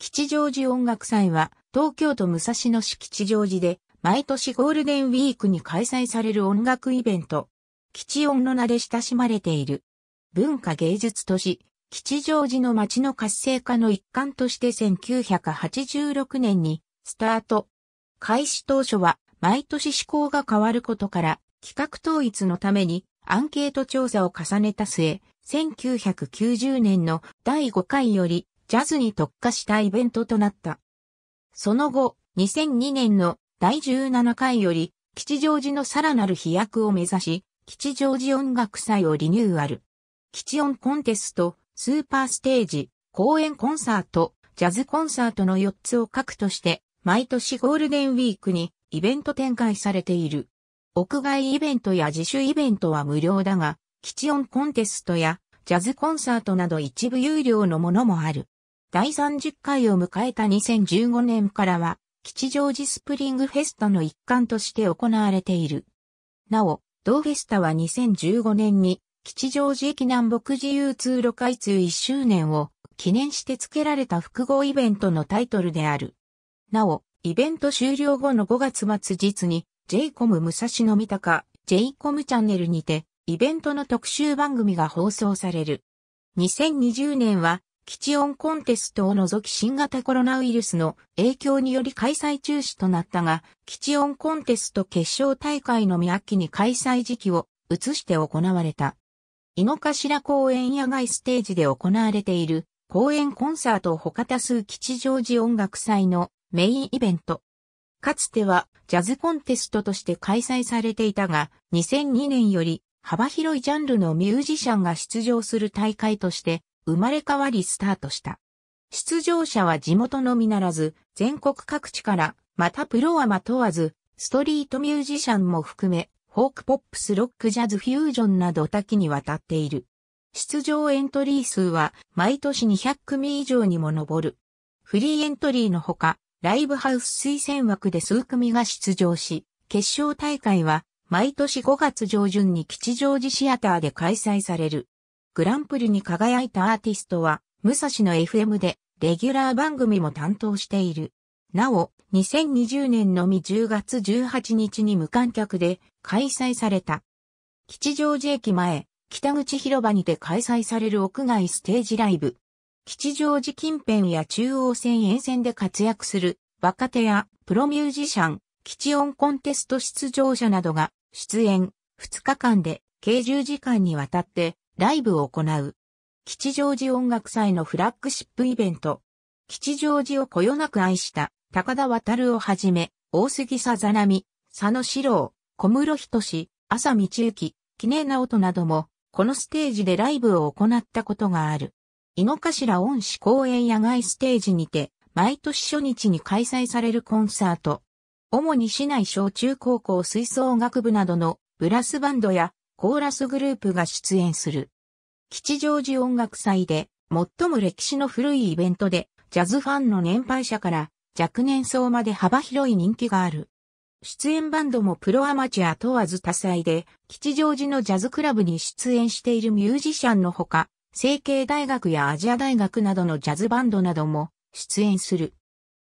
吉祥寺音楽祭は東京都武蔵野市吉祥寺で毎年ゴールデンウィークに開催される音楽イベント。吉音の名で親しまれている。文化芸術都市、吉祥寺の街の活性化の一環として1986年にスタート。開始当初は毎年思考が変わることから企画統一のためにアンケート調査を重ねた末、1990年の第5回よりジャズに特化したイベントとなった。その後、2002年の第17回より、吉祥寺のさらなる飛躍を目指し、吉祥寺音楽祭をリニューアル。吉音コンテスト、スーパーステージ、公演コンサート、ジャズコンサートの4つを各として、毎年ゴールデンウィークにイベント展開されている。屋外イベントや自主イベントは無料だが、吉音コンテストやジャズコンサートなど一部有料のものもある。第30回を迎えた2015年からは、吉祥寺スプリングフェスタの一環として行われている。なお、同フェスタは2015年に、吉祥寺駅南北自由通路開通1周年を記念して付けられた複合イベントのタイトルである。なお、イベント終了後の5月末日に、j コム武蔵野三鷹、j コムチャンネルにて、イベントの特集番組が放送される。2020年は、吉音コンテストを除き新型コロナウイルスの影響により開催中止となったが、吉音コンテスト決勝大会のみ秋に開催時期を移して行われた。井の頭公園野外ステージで行われている公園コンサート他多数吉祥寺音楽祭のメインイベント。かつてはジャズコンテストとして開催されていたが、2002年より幅広いジャンルのミュージシャンが出場する大会として生まれ変わりスタートした。出場者は地元のみならず、全国各地から、またプロアマ問わず、ストリートミュージシャンも含め、フォークポップスロックジャズフュージョンなど多岐にわたっている。出場エントリー数は毎年200組以上にも上る。フリーエントリーのほか、ライブハウス推薦枠で数組が出場し、決勝大会は毎年5月上旬に吉祥寺シアターで開催される。グランプリに輝いたアーティストは、武蔵の FM でレギュラー番組も担当している。なお、2020年のみ10月18日に無観客で開催された。吉祥寺駅前、北口広場にて開催される屋外ステージライブ。吉祥寺近辺や中央線沿線で活躍する若手やプロミュージシャン、吉音コンテスト出場者などが出演2日間で計10時間にわたってライブを行う。吉祥寺音楽祭のフラッグシップイベント。吉祥寺をこよなく愛した高田渡をはじめ、大杉さざなみ、佐野史郎、小室仁志、浅道幸、記念直人なども、このステージでライブを行ったことがある。井の頭恩師公園野外ステージにて、毎年初日に開催されるコンサート。主に市内小中高校吹奏楽部などのブラスバンドやコーラスグループが出演する。吉祥寺音楽祭で、最も歴史の古いイベントで、ジャズファンの年配者から若年層まで幅広い人気がある。出演バンドもプロアマチュア問わず多彩で、吉祥寺のジャズクラブに出演しているミュージシャンのほか、成形大学やアジア大学などのジャズバンドなども出演する。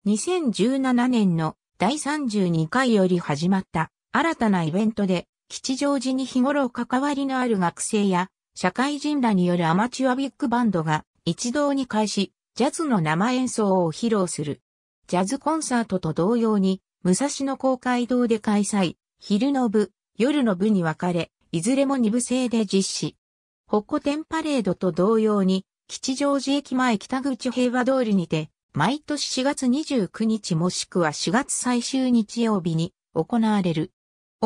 2017年の第32回より始まった新たなイベントで吉祥寺に日頃関わりのある学生や社会人らによるアマチュアビッグバンドが一堂に会し、ジャズの生演奏を披露する。ジャズコンサートと同様に、武蔵野公会堂で開催、昼の部、夜の部に分かれ、いずれも二部制で実施。北古典パレードと同様に、吉祥寺駅前北口平和通りにて、毎年4月29日もしくは4月最終日曜日に行われる。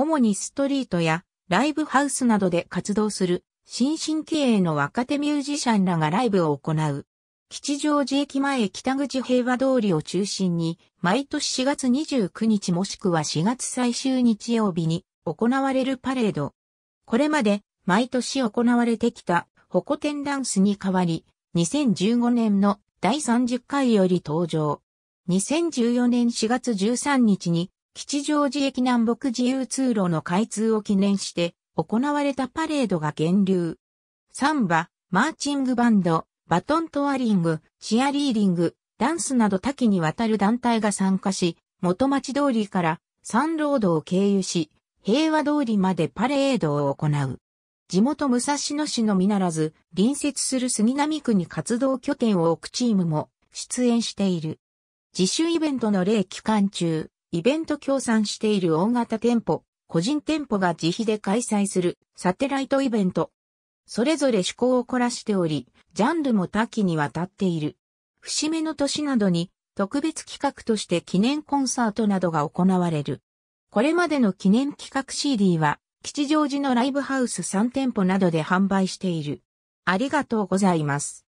主にストリートやライブハウスなどで活動する新進気鋭の若手ミュージシャンらがライブを行う。吉祥寺駅前北口平和通りを中心に、毎年4月29日もしくは4月最終日曜日に行われるパレード。これまで毎年行われてきたホコテンダンスに代わり、2015年の第30回より登場。2014年4月13日に吉祥寺駅南北自由通路の開通を記念して行われたパレードが源流。サンバ、マーチングバンド、バトントアリング、チアリーディング、ダンスなど多岐にわたる団体が参加し、元町通りからサンロードを経由し、平和通りまでパレードを行う。地元武蔵野市のみならず、隣接する杉並区に活動拠点を置くチームも出演している。自主イベントの例期間中、イベント協賛している大型店舗、個人店舗が自費で開催するサテライトイベント。それぞれ趣向を凝らしており、ジャンルも多岐にわたっている。節目の年などに特別企画として記念コンサートなどが行われる。これまでの記念企画 CD は、吉祥寺のライブハウス3店舗などで販売している。ありがとうございます。